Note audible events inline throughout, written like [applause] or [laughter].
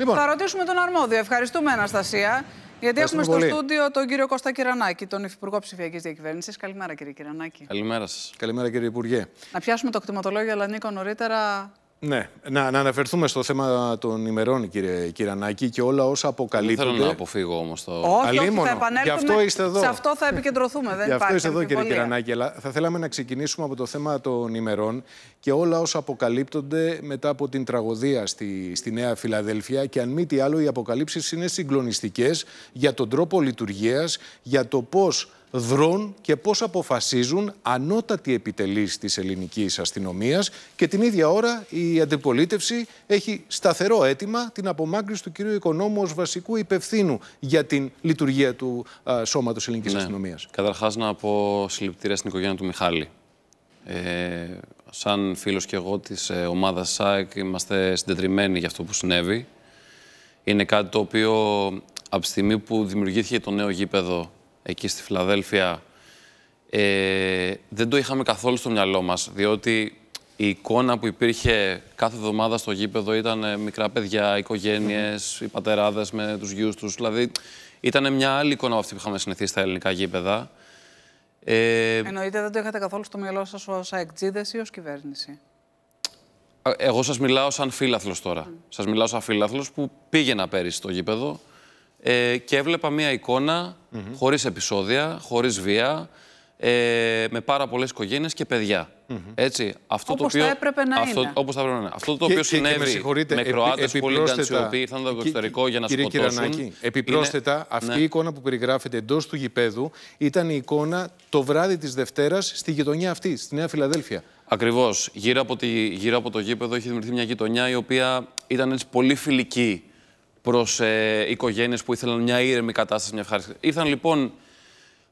Λοιπόν. Θα ρωτήσουμε τον αρμόδιο. Ευχαριστούμε, Αναστασία. Γιατί έχουμε στο στούντιο τον κύριο Κώστα Κυρανάκη, τον Υφυπουργό Ψηφιακής Διακυβέρνησης. Καλημέρα, κύριε Κυρανάκη. Καλημέρα σας. Καλημέρα, κύριε Υπουργέ. Να πιάσουμε το κτηματολόγιο, αλλά νωρίτερα ναι, να, να αναφερθούμε στο θέμα των ημερών, κύριε Κυρανάκη, και όλα όσα αποκαλύπτονται. Δεν θέλω να αποφύγω όμως το. Όχι, όχι, θα Γι' αυτό είστε εδώ. Σε αυτό θα επικεντρωθούμε. Δεν Γι' αυτό είστε εδώ, κύριε Κυρανάκη. Αλλά θα θέλαμε να ξεκινήσουμε από το θέμα των ημερών και όλα όσα αποκαλύπτονται μετά από την τραγωδία στη, στη Νέα Φιλαδέλφια. Και αν μη τι άλλο, οι αποκαλύψεις είναι συγκλονιστικές για τον τρόπο λειτουργίας, για το πώς δρούν και πώς αποφασίζουν ανώτατοι επιτελεί της ελληνικής αστυνομίας και την ίδια ώρα η αντιπολίτευση έχει σταθερό αίτημα την απομάκρυνση του κυρίου Οικονόμου ως βασικού υπευθύνου για την λειτουργία του σώματο Σώματος Ελληνικής ναι. Αστυνομίας. Καταρχάς να πω συλληπιτήρια στην οικογένεια του Μιχάλη. Ε, σαν φίλος και εγώ της ομάδα ε, ομάδας ΣΑΕΚ είμαστε συντετριμένοι για αυτό που συνέβη. Είναι κάτι το οποίο από τη στιγμή που δημιουργήθηκε το νέο γήπεδο εκεί στη Φιλαδέλφια, ε, δεν το είχαμε καθόλου στο μυαλό μας, διότι η εικόνα που υπήρχε κάθε εβδομάδα στο γήπεδο ήταν ε, μικρά παιδιά, οικογένειες, οι πατεράδες με τους γιους τους. Δηλαδή, ήταν μια άλλη εικόνα από αυτή που είχαμε συνηθίσει στα ελληνικά γήπεδα. Ε... Εννοείται δεν το είχατε καθόλου στο μυαλό σας ως αεκτζίδες ή ως κυβέρνηση. Ε, εγώ σας μιλάω σαν φίλαθλος τώρα. Mm. Σας μιλάω σαν φίλαθλος που πήγαινα πέρυσι στο γήπεδο ε, και έβλεπα μία εικόνα mm χωρίς επεισόδια, χωρίς βία, ε, με πάρα πολλές οικογένειες και παιδιά. Mm Έτσι, αυτό όπως το οποίο, θα έπρεπε να αυτό, είναι. Όπως θα έπρεπε Αυτό το οποίο συνέβη και, με Κροάτες που οι οποίοι ήρθαν από το εξωτερικό για να κύριε σκοτώσουν... Κύριε επιπρόσθετα, ναι. αυτή η εικόνα που περιγράφεται εντός του γηπέδου ήταν η εικόνα το βράδυ της Δευτέρας στη γειτονιά αυτή, στη Νέα Φιλαδέλφια. Ακριβώς. Γύρω από, τη, γύρω από το γήπεδο είχε δημιουργηθεί μια γειτονιά η οποία ήταν έτσι πολύ φιλική προς ε, οικογένειες που ήθελαν μια ήρεμη κατάσταση, μια ευχάριστη. Ήρθαν λοιπόν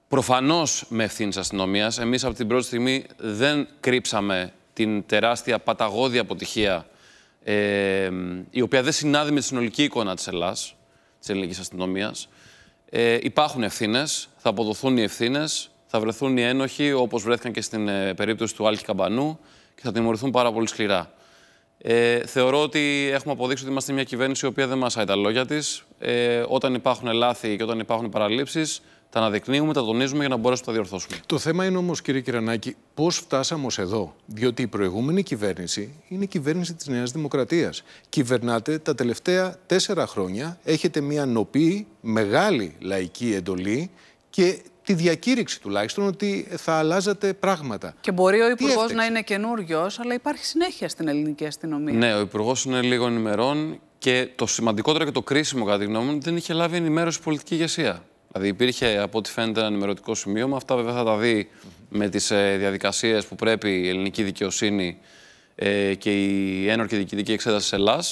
προφανώς με ευθύνη αστυνομίας. Εμείς από την πρώτη στιγμή δεν κρύψαμε την τεράστια παταγώδη αποτυχία, ε, η οποία δεν συνάδει με τη συνολική εικόνα της Ελλάδα, της ελληνικής αστυνομίας. Ε, υπάρχουν ευθύνες, θα αποδοθούν οι ευθύνες, θα βρεθούν οι ένοχοι, όπως βρέθηκαν και στην ε, περίπτωση του Άλκη Καμπανού, και θα τιμωρηθούν πάρα πολύ σκληρά. Ε, θεωρώ ότι έχουμε αποδείξει ότι είμαστε μια κυβέρνηση η οποία δεν μασάει τα λόγια της. Ε, όταν υπάρχουν λάθη και όταν υπάρχουν παραλήψεις, τα αναδεικνύουμε, τα τονίζουμε για να μπορέσουμε να τα διορθώσουμε. Το θέμα είναι όμως, κύριε Κυρανάκη, πώς φτάσαμε ως εδώ. Διότι η προηγούμενη κυβέρνηση είναι η κυβέρνηση της Νέας Δημοκρατίας. Κυβερνάτε τα τελευταία τέσσερα χρόνια, έχετε μια νοπή, μεγάλη λαϊκή εντολή και τη διακήρυξη τουλάχιστον ότι θα αλλάζατε πράγματα. Και μπορεί ο Υπουργό να είναι καινούριος, αλλά υπάρχει συνέχεια στην ελληνική αστυνομία. Ναι, ο Υπουργός είναι λίγο ημερών και το σημαντικότερο και το κρίσιμο, κατά τη γνώμη μου, δεν είχε λάβει ενημέρωση πολιτική ηγεσία. Δηλαδή υπήρχε από ό,τι φαίνεται ένα ενημερωτικό σημείωμα. Αυτά βέβαια θα τα δει με τις ε, διαδικασίες που πρέπει η ελληνική δικαιοσύνη ε, και η ένορκη διοικητική εξέταση Ελλάδα.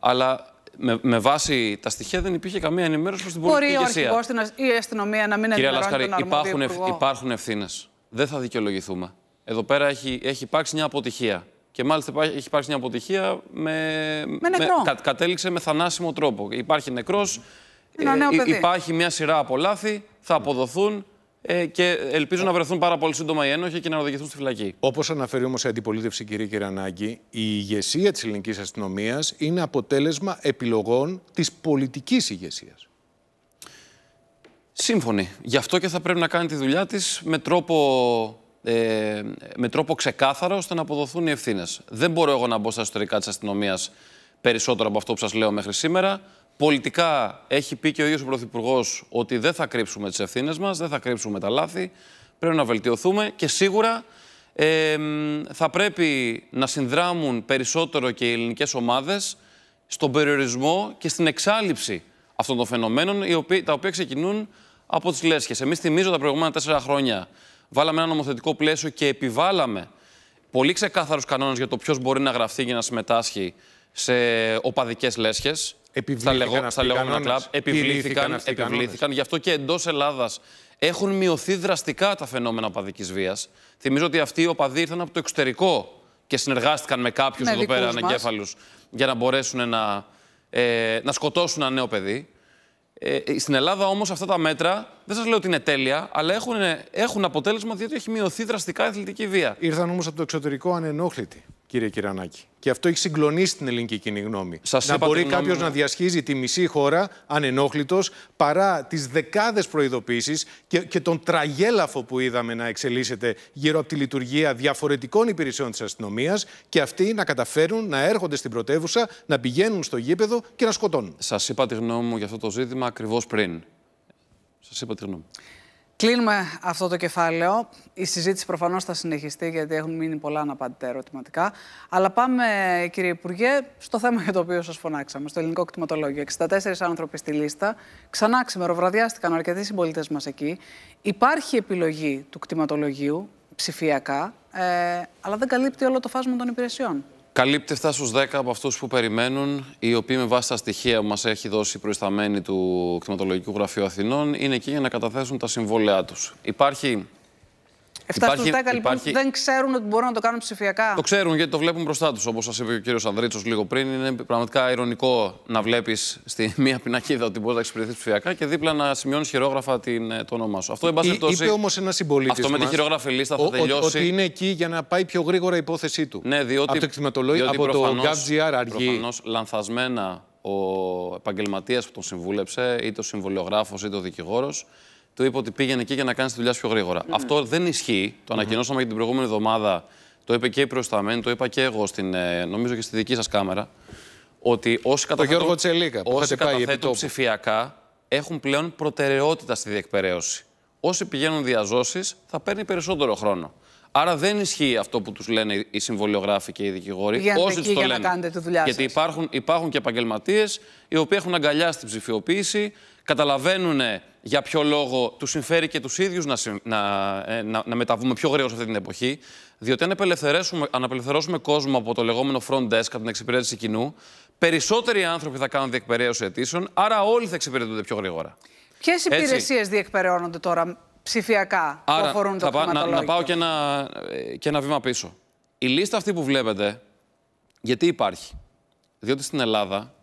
Αλλά με, βάση τα στοιχεία δεν υπήρχε καμία ενημέρωση προς την πολιτική ηγεσία. ο αρχηγό ή η αστυνομία να μην ενημερώνει Λασκάρη, τον υπάρχουν, υπάρχουν ευθύνες. Δεν θα δικαιολογηθούμε. Εδώ πέρα έχει, έχει υπάρξει μια αποτυχία. Και μάλιστα έχει υπάρξει μια αποτυχία με. με, νεκρό. κατέληξε με θανάσιμο τρόπο. Υπάρχει νεκρός. Ε, υπάρχει μια σειρά από λάθη. Θα αποδοθούν ε, και ελπίζω να βρεθούν πάρα πολύ σύντομα οι ένοχοι και να οδηγηθούν στη φυλακή. Όπως αναφέρει όμως η αντιπολίτευση, κυρία Κυρανάκη, η ηγεσία της ελληνικής αστυνομίας είναι αποτέλεσμα επιλογών της πολιτικής ηγεσίας. Σύμφωνοι. Γι' αυτό και θα πρέπει να κάνει τη δουλειά της με τρόπο ε, με τρόπο ξεκάθαρο ώστε να αποδοθούν οι ευθύνες. Δεν μπορώ εγώ να μπω στα εσωτερικά της αστυνομίας περισσότερο από αυτό που σας λέω μέχρι σήμερα. Πολιτικά έχει πει και ο ίδιος ο Πρωθυπουργός ότι δεν θα κρύψουμε τις ευθύνες μας, δεν θα κρύψουμε τα λάθη. Πρέπει να βελτιωθούμε και σίγουρα ε, θα πρέπει να συνδράμουν περισσότερο και οι ελληνικές ομάδες στον περιορισμό και στην εξάλληψη αυτών των φαινομένων, τα οποία ξεκινούν από τις λέσχες. Εμείς θυμίζω τα προηγούμενα τέσσερα χρόνια βάλαμε ένα νομοθετικό πλαίσιο και επιβάλαμε πολύ ξεκάθαρους κανόνες για το ποιος μπορεί να γραφτεί και να συμμετάσχει σε οπαδικές λέσχες στα, λεγόμενα κλαμπ. Επιβλήθηκαν, επιβλήθηκαν. Γι' αυτό και εντός Ελλάδας έχουν μειωθεί δραστικά τα φαινόμενα οπαδική βίας. Θυμίζω ότι αυτοί οι οπαδοί ήρθαν από το εξωτερικό και συνεργάστηκαν με κάποιους εδώ πέρα ανεγκέφαλους για να μπορέσουν να, ε, να σκοτώσουν ένα νέο παιδί. Ε, στην Ελλάδα όμως αυτά τα μέτρα δεν σας λέω ότι είναι τέλεια, αλλά έχουν, έχουν αποτέλεσμα διότι έχει μειωθεί δραστικά η αθλητική βία. Ήρθαν όμως από το εξωτερικό ανενόχλητοι κύριε Κυρανάκη. Και αυτό έχει συγκλονίσει την ελληνική κοινή γνώμη. Σας να μπορεί κάποιο να διασχίζει τη μισή χώρα ανενόχλητος παρά τις δεκάδες προειδοποίησεις και, και τον τραγέλαφο που είδαμε να εξελίσσεται γύρω από τη λειτουργία διαφορετικών υπηρεσιών της αστυνομίας και αυτοί να καταφέρουν να έρχονται στην πρωτεύουσα, να πηγαίνουν στο γήπεδο και να σκοτώνουν. Σας είπα τη γνώμη μου για αυτό το ζήτημα ακριβώς πριν. Σας είπα τη γνώμη μου. Κλείνουμε αυτό το κεφάλαιο. Η συζήτηση προφανώς θα συνεχιστεί γιατί έχουν μείνει πολλά αναπαντητά ερωτηματικά. Αλλά πάμε, κύριε Υπουργέ, στο θέμα για το οποίο σας φωνάξαμε, στο ελληνικό κτηματολόγιο. 64 άνθρωποι στη λίστα. Ξανά ξημεροβραδιάστηκαν αρκετοί συμπολίτες μας εκεί. Υπάρχει επιλογή του κτηματολογίου ψηφιακά, ε, αλλά δεν καλύπτει όλο το φάσμα των υπηρεσιών. Καλύπτευτα στου 10 από αυτούς που περιμένουν, οι οποίοι με βάση τα στοιχεία που μας έχει δώσει η προϊσταμένη του Κτηματολογικού Γραφείου Αθηνών, είναι εκεί για να καταθέσουν τα συμβόλαιά τους. Υπάρχει 7 στου 10 λοιπόν υπάρχει... δεν ξέρουν ότι μπορούν να το κάνουν ψηφιακά. Το ξέρουν γιατί το βλέπουν μπροστά τους. Όπως σας είπε ο κύριος Ανδρίτσος λίγο πριν, είναι πραγματικά ηρωνικό να βλέπεις στη [laughs] μία πινακίδα ότι μπορείς να εξυπηρεθεί ψηφιακά και δίπλα να σημειώνεις χειρόγραφα την, ε, το όνομά σου. Αυτό, εν πάση πτώση, είπε όμως ένας συμπολίτης. Αυτό με τη χειρόγραφη λίστα θα ο, τελειώσει. Ότι είναι εκεί για να πάει πιο γρήγορα η υπόθεσή του. Ναι, διότι. Από το εκτιματολόγιο, από το GovGR αργεί. Προφανώς λανθασμένα ο επαγγελματίας που τον συμβούλεψε, είτε ο συμβολιογράφος είτε ο δικηγόρος, του είπε ότι πήγαινε εκεί για να κάνει τη δουλειά σου πιο γρήγορα. Ναι. Αυτό δεν ισχύει. Το ναι. ανακοινώσαμε mm και την προηγούμενη εβδομάδα. Το είπε και η προϊσταμένη, το είπα και εγώ, στην, ε, νομίζω και στη δική σας κάμερα. Ότι όσοι καταθέτουν, ψηφιακά έχουν πλέον προτεραιότητα στη διεκπαιρέωση. Όσοι πηγαίνουν διαζώσεις θα παίρνει περισσότερο χρόνο. Άρα δεν ισχύει αυτό που τους λένε οι συμβολιογράφοι και οι δικηγόροι. Πηγαίνετε όσοι τους το λένε. Να τη δουλειά Γιατί υπάρχουν, υπάρχουν και επαγγελματίες οι οποίοι έχουν αγκαλιάσει την ψηφιοποίηση, καταλαβαίνουν για ποιο λόγο τους συμφέρει και τους ίδιους να, ε, να, να, μεταβούμε πιο γρήγορα σε αυτή την εποχή. Διότι αν, απελευθερώσουμε, αν κόσμο από το λεγόμενο front desk, από την εξυπηρέτηση κοινού, περισσότεροι άνθρωποι θα κάνουν διεκπαιρέωση αιτήσεων, άρα όλοι θα εξυπηρετούνται πιο γρήγορα. Ποιες υπηρεσίες διεκπαιρεώνονται τώρα ψηφιακά άρα, που αφορούν το θα, να, πάω και ένα, ε, και ένα βήμα πίσω. Η λίστα αυτή που βλέπετε, γιατί υπάρχει. Διότι στην Ελλάδα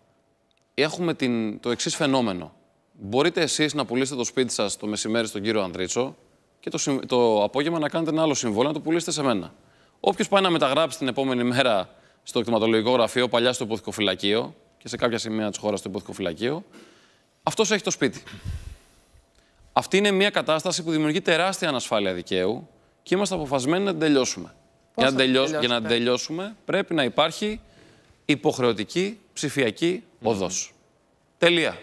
έχουμε την, το εξής φαινόμενο μπορείτε εσείς να πουλήσετε το σπίτι σας το μεσημέρι στον κύριο Ανδρίτσο και το, το απόγευμα να κάνετε ένα άλλο συμβόλαιο να το πουλήσετε σε μένα. Όποιος πάει να μεταγράψει την επόμενη μέρα στο εκτιματολογικό γραφείο, παλιά στο υποθυκοφυλακείο και σε κάποια σημεία της χώρας στο υποθυκοφυλακείο, αυτός έχει το σπίτι. Αυτή είναι μια κατάσταση που δημιουργεί τεράστια ανασφάλεια δικαίου και είμαστε αποφασμένοι να την τελειώσουμε. για να, τελειώ... για να την τελειώσουμε, πρέπει να υπάρχει υποχρεωτική ψηφιακή οδός. Mm Τελεία.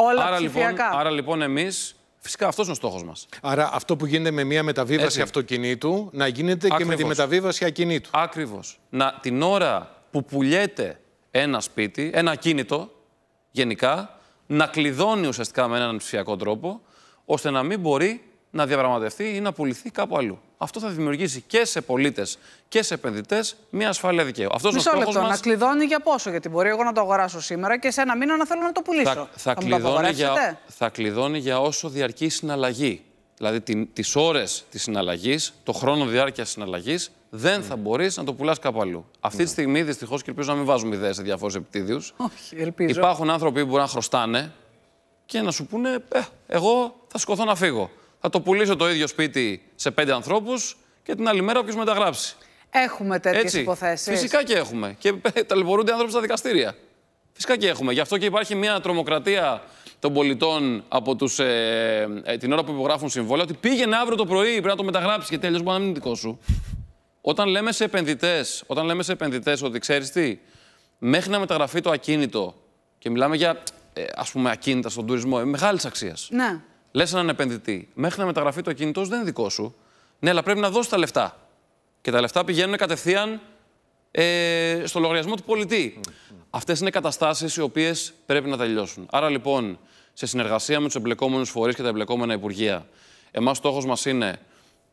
Όλα άρα, Λοιπόν, άρα λοιπόν εμείς Φυσικά αυτός είναι ο στόχος μας. Άρα αυτό που γίνεται με μια μεταβίβαση αυτοκινήτου να γίνεται και με τη μεταβίβαση ακινήτου. Ακριβώς. Να την ώρα που πουλιέται ένα σπίτι, ένα κίνητο γενικά, να κλειδώνει ουσιαστικά με έναν ψηφιακό τρόπο, ώστε να μην μπορεί να διαπραγματευτεί ή να πουληθεί κάπου αλλού αυτό θα δημιουργήσει και σε πολίτες και σε επενδυτές μια ασφάλεια δικαίου. Αυτός Μισό ο λεπτό. Να κλειδώνει για πόσο, γιατί μπορεί εγώ να το αγοράσω σήμερα και σε ένα μήνα να θέλω να το πουλήσω. Θα, θα, κλειδώνει, για, θα κλειδώνει για όσο διαρκεί η συναλλαγή. Δηλαδή τις ώρες της συναλλαγής, το χρόνο διάρκεια συναλλαγής, δεν θα ναι. μπορείς να το πουλάς κάπου αλλού. Αυτή τη ναι. στιγμή, δυστυχώς, και ελπίζω να μην βάζουμε ιδέες σε διαφόρου επιτίδιους. Υπάρχουν άνθρωποι που μπορεί να χρωστάνε και να σου πούνε, ε, εγώ θα σκοθώ να φύγω θα το πουλήσω το ίδιο σπίτι σε πέντε ανθρώπους και την άλλη μέρα όποιος μεταγράψει. Έχουμε τέτοιες υποθέσεις. Φυσικά και έχουμε. Και ταλαιπωρούνται οι άνθρωποι στα δικαστήρια. Φυσικά και έχουμε. Γι' αυτό και υπάρχει μια τρομοκρατία των πολιτών από τους, ε, ε, την ώρα που υπογράφουν συμβόλαια ότι πήγαινε αύριο το πρωί πρέπει να το μεταγράψει γιατί αλλιώς μπορεί να μην είναι δικό σου. Όταν λέμε σε επενδυτές, όταν λέμε σε επενδυτές ότι ξέρεις τι, μέχρι να μεταγραφεί το ακίνητο και μιλάμε για ε, ας πούμε ακίνητα στον τουρισμό, μεγάλης αξίας. Ναι λες έναν επενδυτή, μέχρι να μεταγραφεί το κινητό δεν είναι δικό σου. Ναι, αλλά πρέπει να δώσεις τα λεφτά. Και τα λεφτά πηγαίνουν κατευθείαν ε, στο λογαριασμό του πολιτή. Mm. Mm-hmm. Αυτές είναι καταστάσεις οι οποίες πρέπει να τελειώσουν. Άρα λοιπόν, σε συνεργασία με τους εμπλεκόμενους φορείς και τα εμπλεκόμενα υπουργεία, εμάς στόχος μας είναι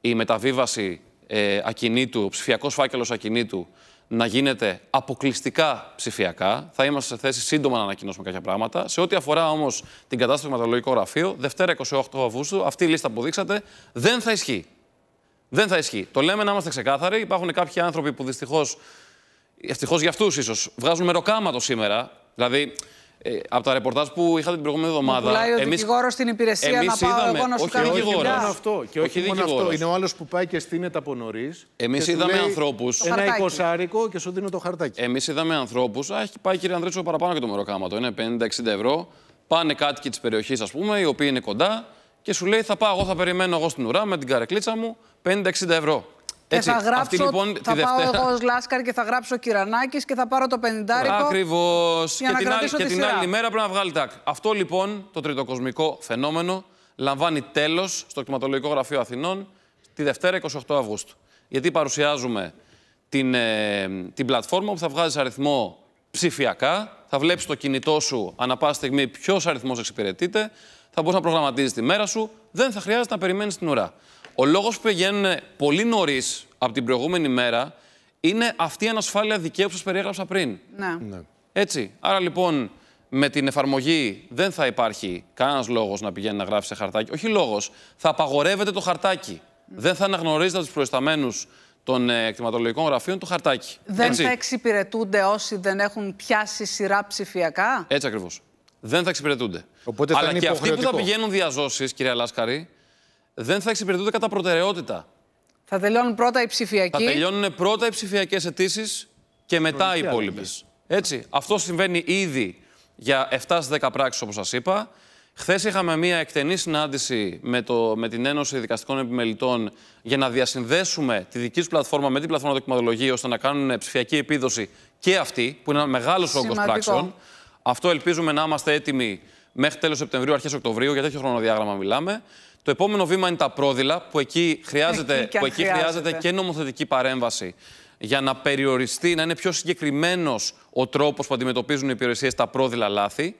η μεταβίβαση ε, ακινήτου, ψηφιακός φάκελος ακινήτου να γίνεται αποκλειστικά ψηφιακά. Θα είμαστε σε θέση σύντομα να ανακοινώσουμε κάποια πράγματα. Σε ό,τι αφορά όμως την κατάσταση του χρηματολογικού γραφείου, Δευτέρα 28 Αυγούστου, αυτή η λίστα που δείξατε δεν θα ισχύει. Δεν θα ισχύει. Το λέμε να είμαστε ξεκάθαροι. Υπάρχουν κάποιοι άνθρωποι που δυστυχώς, ευτυχώς για αυτούς ίσως, βγάζουν μεροκάματο σήμερα. Δηλαδή, ε, από τα ρεπορτάζ που είχατε την προηγούμενη εβδομάδα. Πουλάει ο εμείς... δικηγόρος στην υπηρεσία να πάω είδαμε. εγώ να σου κάνω όχι Αυτό. Και όχι, όχι μόνο αυτό. Είναι ο άλλος που πάει και στείνεται από νωρίς. Εμείς είδαμε ανθρώπους. Ένα εικοσάρικο και σου δίνω το χαρτάκι. Εμείς είδαμε ανθρώπους. Έχει πάει κύριε Ανδρέτσο παραπάνω και το μεροκάματο. Είναι 50-60 ευρώ. Πάνε κάτοικοι της περιοχής, ας πούμε, οι οποίοι είναι κοντά και σου λέει θα πάω. Εγώ θα περιμένω εγώ στην ουρά με την καρεκλίτσα μου 50-60 ευρώ. Έτσι, θα γράψω, λοιπόν, θα τη πάω εγώ ως Λάσκαρ και θα γράψω Κυρανάκης και θα πάρω το 50 Ακριβώς. Και, να την, άλλη, και την άλλη μέρα πρέπει να βγάλει τάκ. Αυτό λοιπόν το τριτοκοσμικό φαινόμενο λαμβάνει τέλος στο Κτηματολογικό Γραφείο Αθηνών τη Δευτέρα 28 Αυγούστου. Γιατί παρουσιάζουμε την, ε, την πλατφόρμα που θα βγάζεις αριθμό ψηφιακά, θα βλέπεις το κινητό σου ανά πάσα στιγμή ποιος αριθμός εξυπηρετείται, θα μπορείς να προγραμματίζεις τη μέρα σου, δεν θα χρειάζεται να περιμένεις την ουρά. Ο λόγος που πηγαίνουν πολύ νωρίς από την προηγούμενη μέρα είναι αυτή η ανασφάλεια δικαίου που σας περιέγραψα πριν. Ναι. ναι. Έτσι. Άρα λοιπόν με την εφαρμογή δεν θα υπάρχει κανένας λόγος να πηγαίνει να γράφει σε χαρτάκι. Όχι λόγος. Θα απαγορεύεται το χαρτάκι. Δεν θα από τους προϊσταμένους των ε, εκτιματολογικών γραφείων το χαρτάκι. Δεν Έτσι. θα εξυπηρετούνται όσοι δεν έχουν πιάσει σειρά ψηφιακά. Έτσι ακριβώς. Δεν θα εξυπηρετούνται. Οπότε Αλλά και αυτοί που θα πηγαίνουν διαζώσεις, κυρία Λάσκαρη, δεν θα εξυπηρετούνται κατά προτεραιότητα. Θα τελειώνουν πρώτα οι ψηφιακοί. Θα τελειώνουν πρώτα οι ψηφιακές αιτήσεις και μετά οι υπόλοιπες. Έτσι. Αυτό συμβαίνει ήδη για 7 στι 10 πράξεις, όπως σας είπα. Χθες είχαμε μία εκτενή συνάντηση με, το, με την Ένωση Δικαστικών Επιμελητών για να διασυνδέσουμε τη δική τους πλατφόρμα με την πλατφόρμα δοκιμαδολογίου ώστε να κάνουν ψηφιακή επίδοση και αυτή, που είναι ένα μεγάλος όγκο πράξεων. Αυτό ελπίζουμε να είμαστε έτοιμοι μέχρι τέλος Σεπτεμβρίου, αρχές Οκτωβρίου, για τέτοιο χρονοδιάγραμμα μιλάμε. Το επόμενο βήμα είναι τα πρόδειλα, που εκεί χρειάζεται, και, που εκεί χρειάζεται. και νομοθετική παρέμβαση για να περιοριστεί, να είναι πιο συγκεκριμένος ο τρόπος που αντιμετωπίζουν οι υπηρεσίες τα πρόδειλα λάθη.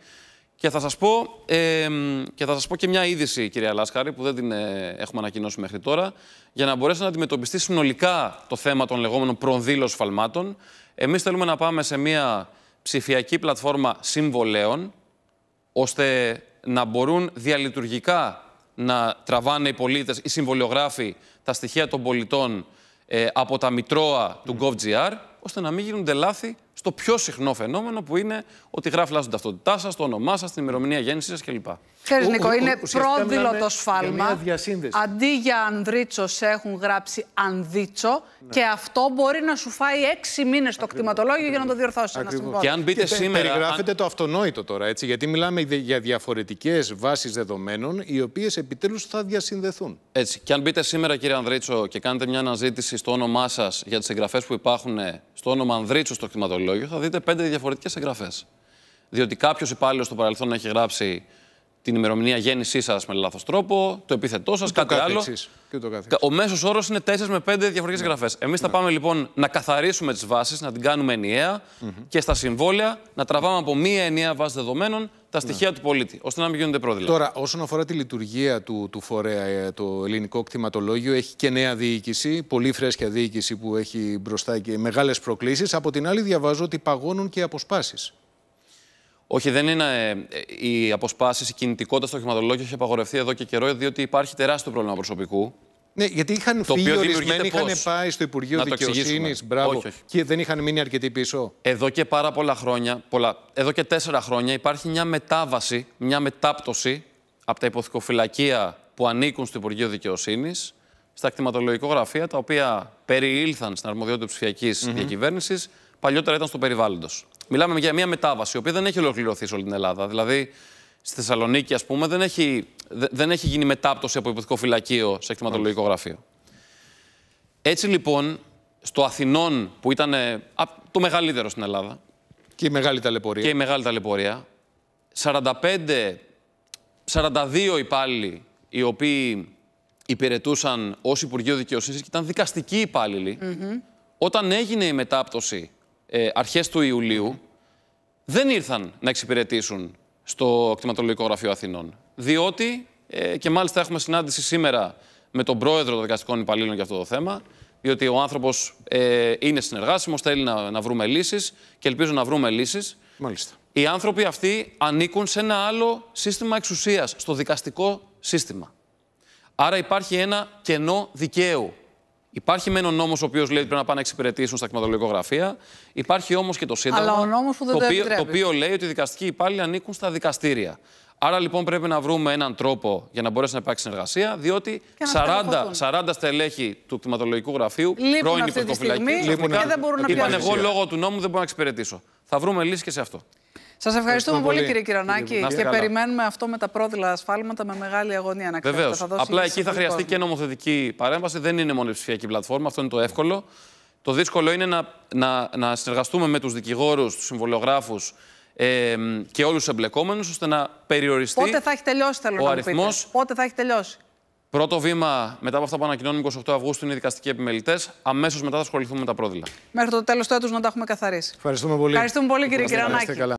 Και θα σας πω, ε, και, πω και μια είδηση, κυρία Λάσκαρη, που δεν την ε, έχουμε ανακοινώσει μέχρι τώρα, για να μπορέσει να αντιμετωπιστεί συνολικά το θέμα των λεγόμενων προδήλων σφαλμάτων. Εμείς θέλουμε να πάμε σε μια ψηφιακή πλατφόρμα συμβολέων, ώστε να μπορούν διαλειτουργικά να τραβάνε οι πολίτες, οι συμβολιογράφοι, τα στοιχεία των πολιτών ε, από τα μητρώα του GovGR, ώστε να μην γίνονται λάθη στο πιο συχνό φαινόμενο που είναι ότι γράφει λάθος την ταυτότητά σας, το όνομά σας, την ημερομηνία γέννησής σας κλπ. Ξέρεις, Νικό, είναι πρόδειλο το σφάλμα. Αντί για Ανδρίτσο, σε έχουν γράψει Ανδίτσο ναι. και αυτό μπορεί να σου φάει έξι μήνες το κτηματολόγιο για να το διορθώσει. Και αν μπείτε και σήμερα. Περιγράφετε αν... το αυτονόητο τώρα, έτσι, γιατί μιλάμε για διαφορετικές βάσεις δεδομένων, οι οποίες επιτέλους θα διασυνδεθούν. Έτσι. Και αν μπείτε σήμερα, κύριε Ανδρίτσο, και κάνετε μια αναζήτηση στο όνομά σας για τις εγγραφές που υπάρχουν στο όνομα Ανδρίτσο στο κτηματολόγιο θα δείτε πέντε διαφορετικές εγγραφές. Διότι κάποιος υπάλληλος στο παρελθόν έχει γράψει την ημερομηνία γέννησής σας με λάθος τρόπο, το επίθετό σας, κάτι άλλο. Και το Ο μέσος όρος είναι 4 με 5 διαφορετικές ναι. γραφές. Εμείς θα ναι. πάμε λοιπόν να καθαρίσουμε τις βάσεις, να την κάνουμε ενιαία mm και στα συμβόλαια να τραβάμε από μία ενιαία βάση δεδομένων τα στοιχεία ναι. του πολίτη, ώστε να μην γίνονται πρόδειλα. Τώρα, όσον αφορά τη λειτουργία του, του φορέα, ε, το ελληνικό κτηματολόγιο έχει και νέα διοίκηση, πολύ φρέσκια διοίκηση που έχει μπροστά και μεγάλες προκλήσεις. Από την άλλη, διαβάζω ότι παγώνουν και αποσπάσεις. Όχι, δεν είναι. Ε, ε, οι αποσπάσεις, η κινητικότητα στο χρηματολόγιο έχει απαγορευτεί εδώ και καιρό, διότι υπάρχει τεράστιο πρόβλημα προσωπικού. Ναι, γιατί είχαν το φύγει ορισμένοι, είχαν πάει στο Υπουργείο Δικαιοσύνης. Μπράβο. Και δεν είχαν μείνει αρκετοί πίσω. Εδώ και πάρα πολλά χρόνια, πολλά, εδώ και τέσσερα χρόνια, υπάρχει μια μετάβαση, μια μετάπτωση από τα υποθυκοφυλακεία που ανήκουν στο Υπουργείο Δικαιοσύνης στα κτηματολογικό γραφεία, τα οποία περιήλθαν στην αρμοδιότητα ψηφιακής mm -hmm. διακυβέρνησης, παλιότερα ήταν στο περιβάλλοντος. Μιλάμε για μια μετάβαση, η οποία δεν έχει ολοκληρωθεί σε όλη την Ελλάδα. Δηλαδή, στη Θεσσαλονίκη, ας πούμε, δεν έχει, δεν έχει γίνει μετάπτωση από υποθετικό φυλακείο σε εκτιματολογικό γραφείο. Έτσι λοιπόν, στο Αθηνών, που ήταν ε, το μεγαλύτερο στην Ελλάδα. Και η μεγάλη ταλαιπωρία. Και η μεγάλη ταλαιπωρία. 45, 42 υπάλληλοι οι οποίοι υπηρετούσαν ως Υπουργείο Δικαιοσύνης και ήταν δικαστικοί υπάλληλοι. Όταν έγινε η μετάπτωση ε, αρχές του Ιουλίου, δεν ήρθαν να εξυπηρετήσουν στο κτηματολογικό γραφείο Αθηνών. Διότι, ε, και μάλιστα έχουμε συνάντηση σήμερα με τον πρόεδρο των δικαστικών υπαλλήλων για αυτό το θέμα, διότι ο άνθρωπος ε, είναι συνεργάσιμος, θέλει να, να βρούμε λύσεις και ελπίζω να βρούμε λύσεις. Μάλιστα. Οι άνθρωποι αυτοί ανήκουν σε ένα άλλο σύστημα εξουσίας, στο δικαστικό σύστημα. Άρα υπάρχει ένα κενό δικαίου Υπάρχει μεν νόμος ο οποίος λέει ότι πρέπει να πάνε να εξυπηρετήσουν στα κτηματολογικό γραφεία. Υπάρχει όμως και το Σύνταγμα. Αλλά ο νόμος που δεν το, οποίο, το οποίο λέει ότι οι δικαστικοί υπάλληλοι ανήκουν στα δικαστήρια. Άρα λοιπόν πρέπει να βρούμε έναν τρόπο για να μπορέσει να υπάρξει συνεργασία, διότι 40, 40 στελέχη του κτηματολογικού γραφείου πρώην υποκοφυλακή είπαν εγώ λόγω του νόμου δεν μπορώ να εξυπηρετήσω. Θα βρούμε λύση και σε αυτό. Σας ευχαριστούμε, πολύ, κύριε Κυρανάκη. Και περιμένουμε αυτό με τα πρόδειλα ασφάλματα με μεγάλη αγωνία να ξέρετε. Απλά εκεί θα χρειαστεί και νομοθετική παρέμβαση. Δεν είναι μόνο η ψηφιακή πλατφόρμα. Αυτό είναι το εύκολο. Το δύσκολο είναι να, να, να συνεργαστούμε με τους δικηγόρους, τους συμβολιογράφου ε, και όλους τους εμπλεκόμενους, ώστε να περιοριστεί Πότε θα έχει τελειώσει, θέλω ο αριθμός. Πότε θα έχει τελειώσει. Πρώτο βήμα μετά από αυτά που ανακοινώνουμε 28 Αυγούστου είναι οι δικαστικοί επιμελητές. Αμέσως μετά θα ασχοληθούμε με τα πρόδειλα. Μέχρι το τέλος του έτους να τα έχουμε καθαρίσει. Ευχαριστούμε πολύ. Ευχαριστούμε πολύ, κύριε Κυρανάκη.